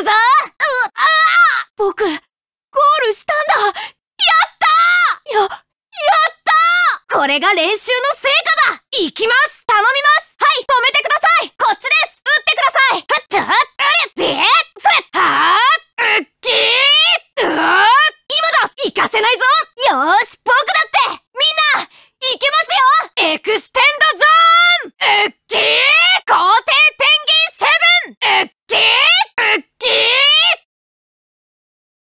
くぞ僕、ゴールしたんだやったや、やったこれが練習の成果だ行きます頼みますはい止めてくださいこっちです打ってくださいふっちゃうれでそれはーうっきーうー今だ行かせないぞよーし僕だってみんな行けますよエクステン